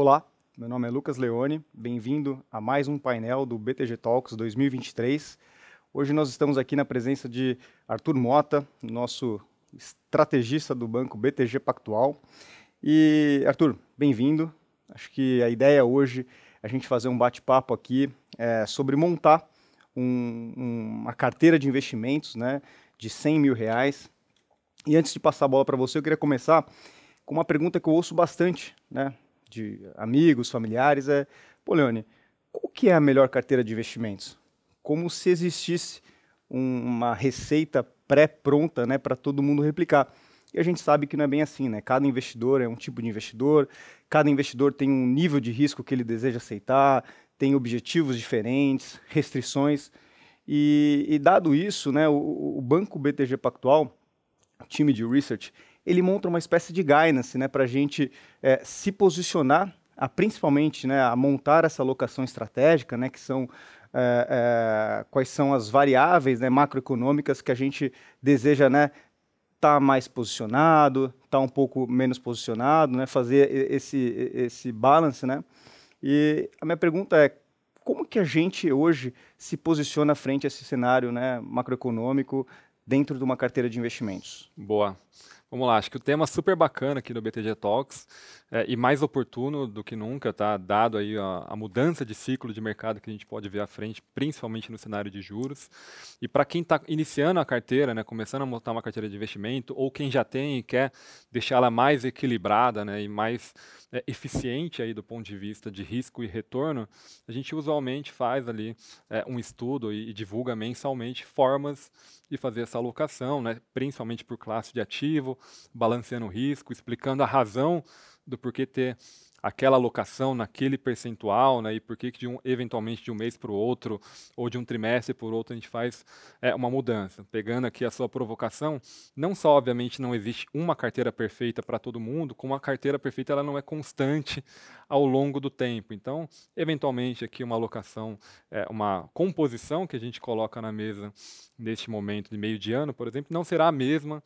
Olá, meu nome é Lucas Leone, bem-vindo a mais um painel do BTG Talks 2023. Hoje nós estamos aqui na presença de Arthur Mota, nosso estrategista do banco BTG Pactual. E Arthur, bem-vindo. Acho que a ideia hoje é a gente fazer um bate-papo aqui é, sobre montar um, uma carteira de investimentos né, de 100 mil reais. E antes de passar a bola para você, eu queria começar com uma pergunta que eu ouço bastante, né? de amigos, familiares, é, pô, Leone, qual que é a melhor carteira de investimentos? Como se existisse um, uma receita pré-pronta né, para todo mundo replicar. E a gente sabe que não é bem assim, né? Cada investidor é um tipo de investidor, cada investidor tem um nível de risco que ele deseja aceitar, tem objetivos diferentes, restrições. E, e dado isso, né, o, o Banco BTG Pactual, time de research, ele monta uma espécie de guidance né, para a gente é, se posicionar, a, principalmente né, a montar essa locação estratégica, né, que são é, é, quais são as variáveis né, macroeconômicas que a gente deseja né, tá mais posicionado, tá um pouco menos posicionado, né? Fazer esse esse balance, né? E a minha pergunta é como que a gente hoje se posiciona frente a esse cenário, né, macroeconômico dentro de uma carteira de investimentos? Boa. Vamos lá, acho que o tema super bacana aqui do BTG Talks é, e mais oportuno do que nunca, tá? Dado aí a, a, mudança de ciclo de mercado que a gente pode ver à frente, principalmente no cenário de juros. E para quem está iniciando a carteira, né, começando a montar uma carteira de investimento, ou quem já tem e quer deixá-la mais equilibrada, né, e mais é, eficiente aí do ponto de vista de risco e retorno, a gente usualmente faz ali é, um estudo e, e divulga mensalmente formas de fazer essa alocação, né, principalmente por classe de ativo balanceando o risco, explicando a razão do porquê ter aquela alocação naquele percentual, né, e por que de um eventualmente de um mês para o outro ou de um trimestre para o outro a gente faz é, uma mudança. Pegando aqui a sua provocação, não só obviamente não existe uma carteira perfeita para todo mundo, como a carteira perfeita ela não é constante ao longo do tempo. Então, eventualmente aqui uma alocação, é, uma composição que a gente coloca na mesa neste momento de meio de ano, por exemplo, não será a mesma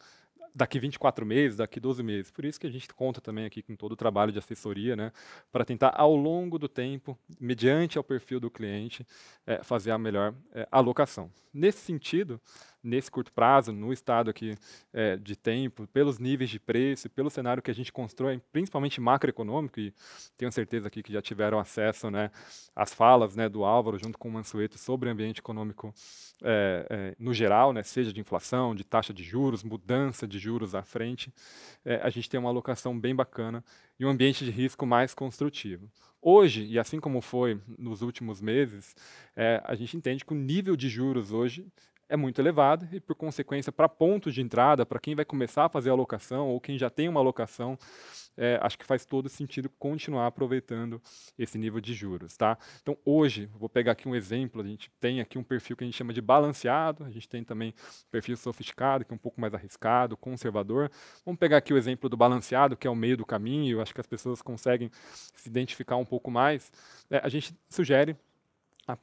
daqui 24 meses, daqui 12 meses. Por isso que a gente conta também aqui com todo o trabalho de assessoria, né, para tentar ao longo do tempo, mediante ao perfil do cliente, é, fazer a melhor é, alocação. Nesse sentido, nesse curto prazo, no estado aqui é, de tempo, pelos níveis de preço, pelo cenário que a gente constrói, principalmente macroeconômico, e tenho certeza aqui que já tiveram acesso né, às falas né, do Álvaro junto com o Mansueto sobre o ambiente econômico é, é, no geral, né, seja de inflação, de taxa de juros, mudança de juros à frente, a gente tem uma alocação bem bacana e um ambiente de risco mais construtivo. Hoje, e assim como foi nos últimos meses, é, a gente entende que o nível de juros hoje é muito elevada e, por consequência, para pontos de entrada, para quem vai começar a fazer a alocação ou quem já tem uma alocação, é, acho que faz todo sentido continuar aproveitando esse nível de juros. Tá? Então, hoje, vou pegar aqui um exemplo, a gente tem aqui um perfil que a gente chama de balanceado, a gente tem também perfil sofisticado, que é um pouco mais arriscado, conservador. Vamos pegar aqui o exemplo do balanceado, que é o meio do caminho, eu acho que as pessoas conseguem se identificar um pouco mais. É, a gente sugere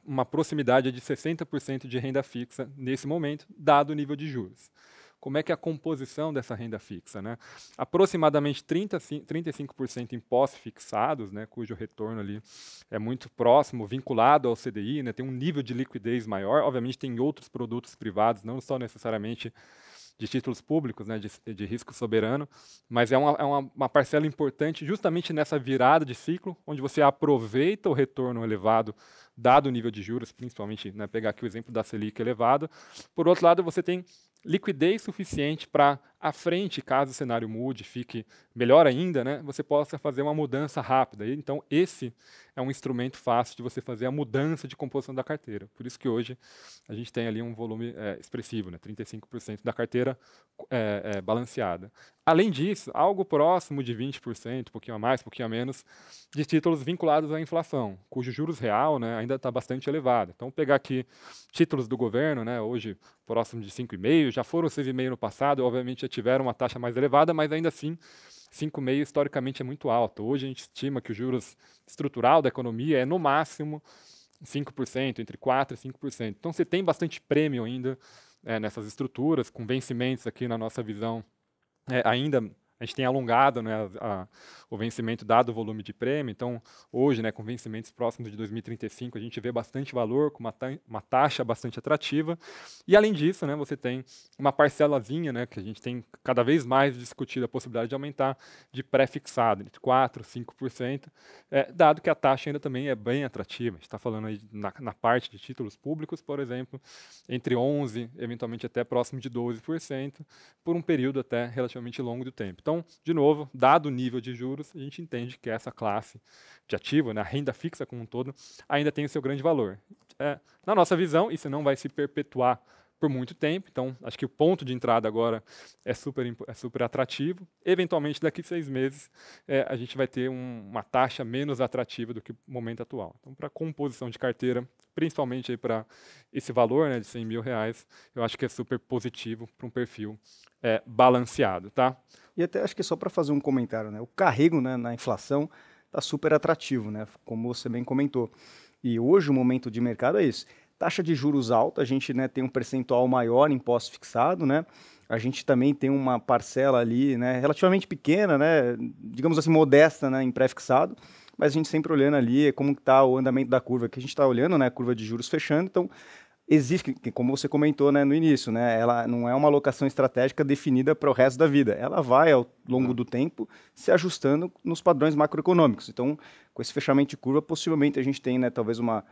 uma proximidade de 60% de renda fixa nesse momento, dado o nível de juros. Como é que é a composição dessa renda fixa? Né? Aproximadamente 30, 35% em pós-fixados, né, cujo retorno ali é muito próximo, vinculado ao CDI, né, tem um nível de liquidez maior. Obviamente, tem outros produtos privados, não só necessariamente de títulos públicos, né, de, de risco soberano, mas é, uma, é uma, uma, parcela importante justamente nessa virada de ciclo, onde você aproveita o retorno elevado, dado o nível de juros, principalmente, né, pegar aqui o exemplo da Selic elevado. Por outro lado, você tem liquidez suficiente para à frente, caso o cenário mude, fique melhor ainda, né, você possa fazer uma mudança rápida. então, esse é um instrumento fácil de você fazer a mudança de composição da carteira. Por isso que hoje a gente tem ali um volume é, expressivo, né, 35% da carteira é, é, balanceada. Além disso, algo próximo de 20%, um pouquinho a mais, um pouquinho a menos, de títulos vinculados à inflação, cujo juros real né, ainda está bastante elevado. Então, pegar aqui títulos do governo, né, hoje próximo de 5,5%, já foram 6,5% no passado, obviamente é tiveram uma taxa mais elevada, mas ainda assim 5,5 historicamente é muito alto. Hoje a gente estima que o juros estrutural da economia é no máximo 5%, entre 4% e 5%. Então você tem bastante prêmio ainda é, nessas estruturas, com vencimentos aqui na nossa visão é, ainda a gente tem alongado né, a, a, o vencimento dado o volume de prêmio. Então, hoje, né, com vencimentos próximos de 2035, a gente vê bastante valor, com uma, ta uma taxa bastante atrativa. E, além disso, né, você tem uma parcelazinha né, que a gente tem cada vez mais discutido a possibilidade de aumentar de pré-fixado, entre 4% e 5%, é, dado que a taxa ainda também é bem atrativa. A gente está falando aí na, na parte de títulos públicos, por exemplo, entre 11%, eventualmente até próximo de 12%, por um período até relativamente longo do tempo. Então, então, de novo, dado o nível de juros, a gente entende que essa classe de ativo, né, a renda fixa como um todo, ainda tem o seu grande valor. É, na nossa visão, isso não vai se perpetuar por muito tempo. Então, acho que o ponto de entrada agora é super, é super atrativo. Eventualmente, daqui seis meses, é, a gente vai ter um, uma taxa menos atrativa do que o momento atual. Então, para composição de carteira, principalmente para esse valor né, de 100 mil reais, eu acho que é super positivo para um perfil é, balanceado. Tá? E até acho que só para fazer um comentário, né, o carrego né, na inflação está super atrativo, né, como você bem comentou. E hoje o momento de mercado é isso Taxa de juros alta, a gente né, tem um percentual maior em imposto fixado né? A gente também tem uma parcela ali, né, relativamente pequena, né, digamos assim, modesta né, em pré-fixado, mas a gente sempre olhando ali como está o andamento da curva, que a gente está olhando, né, a curva de juros fechando, então existe, como você comentou né, no início, né, ela não é uma alocação estratégica definida para o resto da vida. Ela vai, ao longo do tempo, se ajustando nos padrões macroeconômicos. Então, com esse fechamento de curva, possivelmente a gente tem né, talvez uma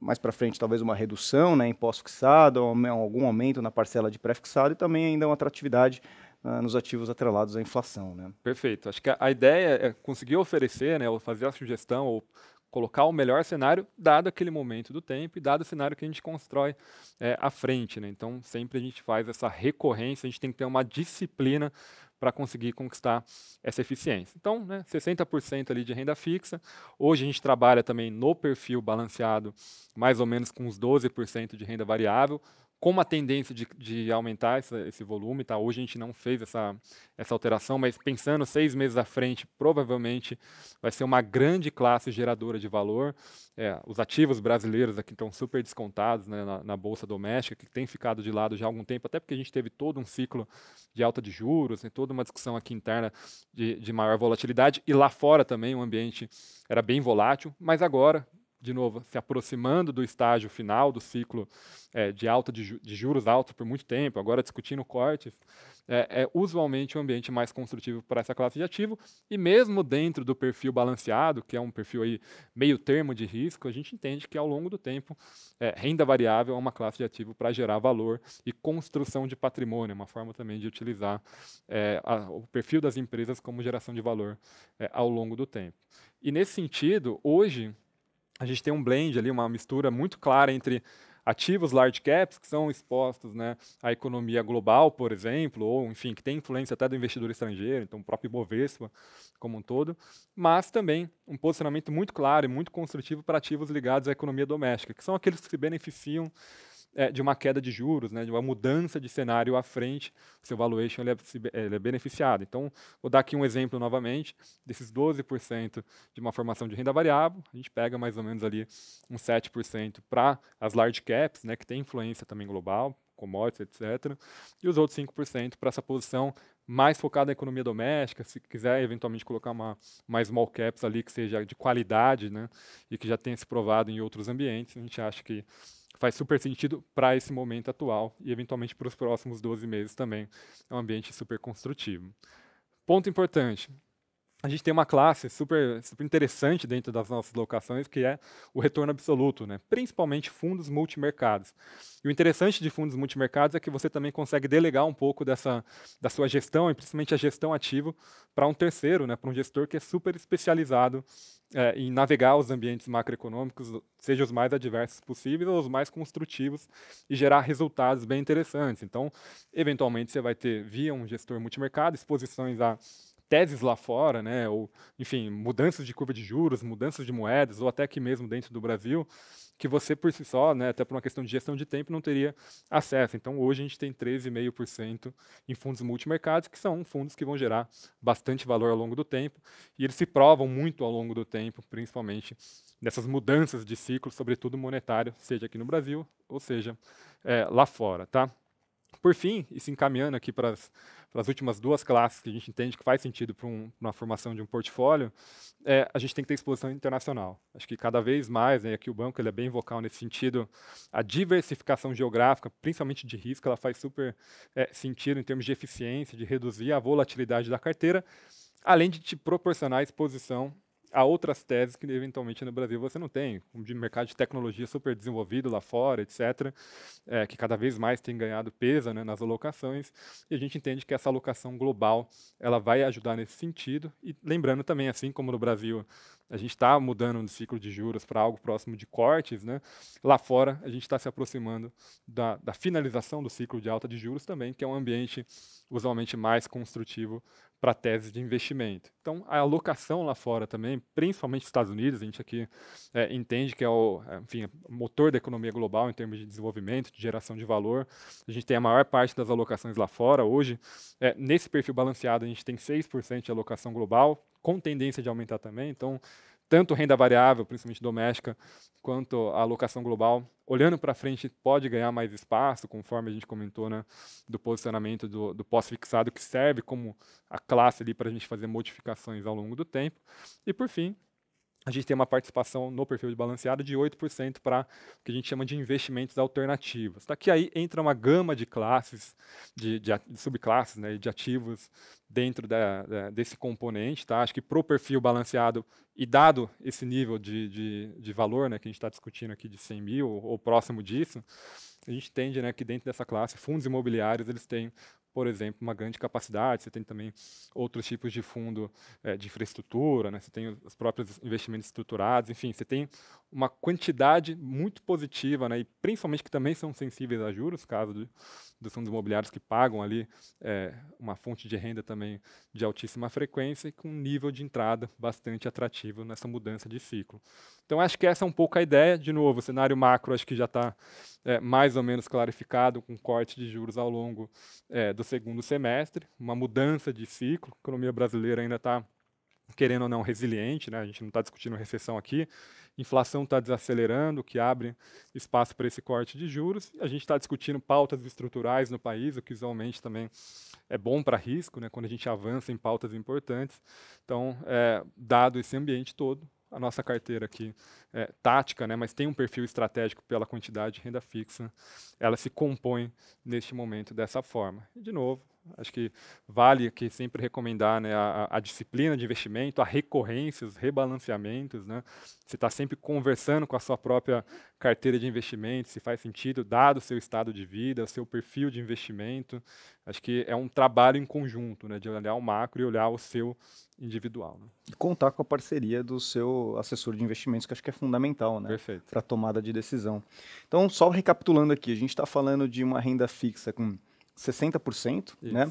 mais para frente, talvez uma redução né, em pós-fixado, algum aumento na parcela de pré-fixado e também ainda uma atratividade ah, nos ativos atrelados à inflação. Né? Perfeito. Acho que a, a ideia é, é conseguir oferecer, né, ou fazer a sugestão, ou colocar o melhor cenário, dado aquele momento do tempo e dado o cenário que a gente constrói é, à frente. Né? Então, sempre a gente faz essa recorrência, a gente tem que ter uma disciplina para conseguir conquistar essa eficiência. Então, né, 60% ali de renda fixa. Hoje a gente trabalha também no perfil balanceado mais ou menos com uns 12% de renda variável, com uma tendência de, de aumentar essa, esse volume, tá? Hoje a gente não fez essa, essa alteração, mas pensando seis meses à frente, provavelmente vai ser uma grande classe geradora de valor. É, os ativos brasileiros aqui estão super descontados né, na, na, bolsa doméstica, que tem ficado de lado já há algum tempo, até porque a gente teve todo um ciclo de alta de juros, né, toda uma discussão aqui interna de, de maior volatilidade, e lá fora também o ambiente era bem volátil, mas agora de novo, se aproximando do estágio final do ciclo é, de alta de, ju de, juros altos por muito tempo, agora discutindo cortes, é, é usualmente o um ambiente mais construtivo para essa classe de ativo. E mesmo dentro do perfil balanceado, que é um perfil aí meio termo de risco, a gente entende que ao longo do tempo é, renda variável é uma classe de ativo para gerar valor e construção de patrimônio, é uma forma também de utilizar é, a, o perfil das empresas como geração de valor é, ao longo do tempo. E nesse sentido, hoje a gente tem um blend ali, uma mistura muito clara entre ativos large caps que são expostos né, à economia global, por exemplo, ou enfim, que tem influência até do investidor estrangeiro, então o próprio Bovespa como um todo, mas também um posicionamento muito claro e muito construtivo para ativos ligados à economia doméstica, que são aqueles que se beneficiam é, de uma queda de juros, né, de uma mudança de cenário à frente, seu valuation ele é, é, ele é beneficiado. Então, vou dar aqui um exemplo novamente, desses 12% de uma formação de renda variável, a gente pega mais ou menos ali uns 7% para as large caps, né, que tem influência também global, commodities, etc. E os outros 5% para essa posição mais focada na economia doméstica, se quiser eventualmente colocar uma, mais small caps ali que seja de qualidade, né, e que já tenha se provado em outros ambientes, a gente acha que faz super sentido para esse momento atual e eventualmente para os próximos 12 meses também. É um ambiente super construtivo. Ponto importante: a gente tem uma classe super, super interessante dentro das nossas locações, que é o retorno absoluto, né? principalmente fundos multimercados. E o interessante de fundos multimercados é que você também consegue delegar um pouco dessa, da sua gestão, e principalmente a gestão ativa, para um terceiro, né? para um gestor que é super especializado é, em navegar os ambientes macroeconômicos, seja os mais adversos possíveis ou os mais construtivos, e gerar resultados bem interessantes. Então, eventualmente, você vai ter, via um gestor multimercado, exposições a teses lá fora, né, ou enfim, mudanças de curva de juros, mudanças de moedas, ou até aqui mesmo dentro do Brasil, que você por si só, né, até por uma questão de gestão de tempo, não teria acesso. Então hoje a gente tem 13,5% em fundos multimercados, que são fundos que vão gerar bastante valor ao longo do tempo, e eles se provam muito ao longo do tempo, principalmente nessas mudanças de ciclo, sobretudo monetário, seja aqui no Brasil, ou seja, é, lá fora, tá? Por fim, e se encaminhando aqui para as últimas duas classes que a gente entende que faz sentido para um, uma formação de um portfólio, é, a gente tem que ter exposição internacional. Acho que cada vez mais, né, aqui o banco ele é bem vocal nesse sentido, a diversificação geográfica, principalmente de risco, ela faz super é, sentido em termos de eficiência, de reduzir a volatilidade da carteira, além de te proporcionar exposição há outras teses que eventualmente no Brasil você não tem, como de mercado de tecnologia super desenvolvido lá fora, etc., é, que cada vez mais tem ganhado peso né, nas alocações, e a gente entende que essa alocação global ela vai ajudar nesse sentido, e lembrando também, assim como no Brasil a gente está mudando o ciclo de juros para algo próximo de cortes, né? lá fora a gente está se aproximando da, da, finalização do ciclo de alta de juros também, que é um ambiente usualmente mais construtivo para tese de investimento. Então, a alocação lá fora também, principalmente nos Estados Unidos, a gente aqui é, entende que é o é, enfim, motor da economia global em termos de desenvolvimento, de geração de valor. A gente tem a maior parte das alocações lá fora. Hoje, é, nesse perfil balanceado, a gente tem 6% de alocação global, com tendência de aumentar também. Então, tanto renda variável, principalmente doméstica, quanto a alocação global, olhando para frente, pode ganhar mais espaço, conforme a gente comentou, né, do posicionamento do, do pós-fixado, que serve como a classe ali para a gente fazer modificações ao longo do tempo. E, por fim, a gente tem uma participação no perfil de balanceado de 8% para o que a gente chama de investimentos alternativos. Tá? Que aí entra uma gama de classes, de, de, de subclasses, né, de ativos dentro da, da, desse componente. Tá? Acho que para o perfil balanceado, e dado esse nível de, de, de valor né, que a gente está discutindo aqui de 100 mil ou, ou próximo disso, a gente entende né, que dentro dessa classe, fundos imobiliários, eles têm por exemplo, uma grande capacidade, você tem também outros tipos de fundo é, de infraestrutura, né? você tem os próprios investimentos estruturados, enfim, você tem uma quantidade muito positiva, né? e principalmente que também são sensíveis a juros, caso dos fundos imobiliários que pagam ali é, uma fonte de renda também de altíssima frequência e com um nível de entrada bastante atrativo nessa mudança de ciclo. Então, acho que essa é um pouco a ideia. De novo, o cenário macro acho que já está é, mais ou menos clarificado, com corte de juros ao longo é, do segundo semestre, uma mudança de ciclo. A economia brasileira ainda está, querendo ou não, resiliente, né? a gente não está discutindo recessão aqui. Inflação está desacelerando, o que abre espaço para esse corte de juros. A gente está discutindo pautas estruturais no país, o que usualmente também é bom para risco, né? quando a gente avança em pautas importantes. Então, é, dado esse ambiente todo, a nossa carteira aqui é, tática, né, mas tem um perfil estratégico pela quantidade de renda fixa, ela se compõe neste momento dessa forma. E, de novo, Acho que vale que sempre recomendar né, a, a, disciplina de investimento, a recorrência, os rebalanceamentos. Né? Você está sempre conversando com a sua própria carteira de investimento, se faz sentido, dado o seu estado de vida, o seu perfil de investimento. Acho que é um trabalho em conjunto, né, de olhar o macro e olhar o seu individual. Né? E contar com a parceria do seu assessor de investimentos, que acho que é fundamental né, para a tomada de decisão. Então, só recapitulando aqui, a gente está falando de uma renda fixa com 60%, Isso. né?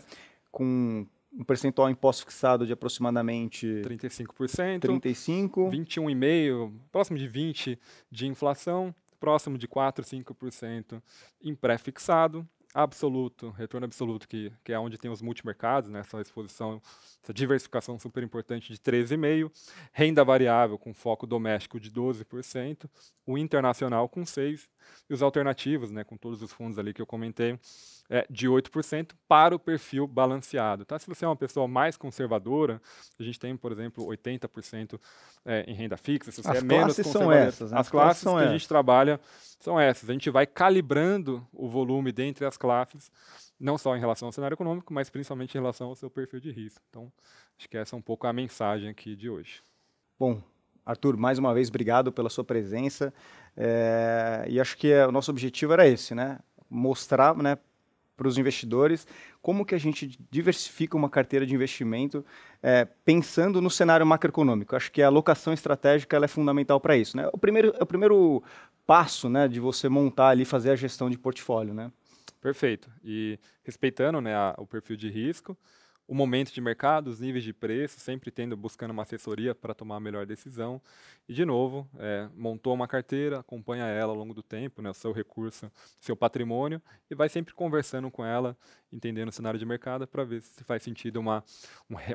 Com um percentual imposto fixado de aproximadamente 35%, 35, 21,5, próximo de 20 de inflação, próximo de 4, 5% em pré-fixado absoluto, retorno absoluto, que, que é onde tem os multimercados, né, essa exposição, essa diversificação super importante de 13,5%, renda variável com foco doméstico de 12%, o internacional com 6%, e os alternativos, né, com todos os fundos ali que eu comentei, é, de 8% para o perfil balanceado. Tá? Se você é uma pessoa mais conservadora, a gente tem, por exemplo, 80% é, em renda fixa, se você as é menos Essas, né? As, as classes, classes que essas. a gente trabalha são essas. A gente vai calibrando o volume dentre as classes, não só em relação ao cenário econômico, mas principalmente em relação ao seu perfil de risco. Então, acho que essa é um pouco a mensagem aqui de hoje. Bom, Arthur, mais uma vez, obrigado pela sua presença. É, e acho que é, o nosso objetivo era esse, né? Mostrar né, para os investidores, como que a gente diversifica uma carteira de investimento é, pensando no cenário macroeconômico. Acho que a alocação estratégica é fundamental para isso. Né? É o, primeiro, é o primeiro passo né, de você montar ali, fazer a gestão de portfólio. Né? Perfeito. E respeitando né, a, o perfil de risco, o momento de mercado, os níveis de preço, sempre tendo buscando uma assessoria para tomar a melhor decisão. E de novo, é, montou uma carteira, acompanha ela ao longo do tempo, né, o seu recurso, seu patrimônio e vai sempre conversando com ela, entendendo o cenário de mercado para ver se faz sentido uma,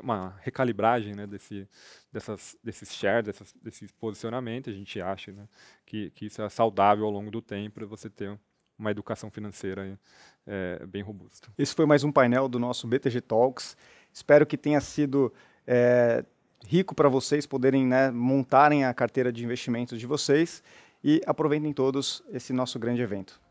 uma recalibragem né, desse, dessas, desses shares, desses posicionamentos. A gente acha né, que, que isso é saudável ao longo do tempo para você ter uma educação financeira é, bem robusta. Esse foi mais um painel do nosso BTG Talks. Espero que tenha sido é, rico para vocês poderem né, montarem a carteira de investimentos de vocês e aproveitem todos esse nosso grande evento.